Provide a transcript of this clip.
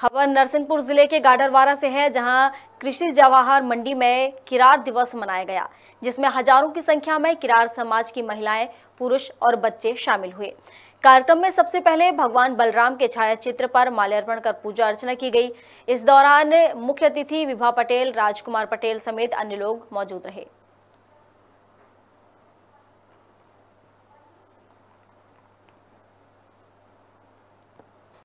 खबर नरसिंहपुर जिले के गाडरवारा से है जहां कृषि जवाहर मंडी में किरार दिवस मनाया गया जिसमें हजारों की संख्या में किरार समाज की महिलाएं पुरुष और बच्चे शामिल हुए कार्यक्रम में सबसे पहले भगवान बलराम के छायाचित्र पर माल्यार्पण कर पूजा अर्चना की गई इस दौरान मुख्य अतिथि विभा पटेल राजकुमार पटेल समेत अन्य लोग मौजूद रहे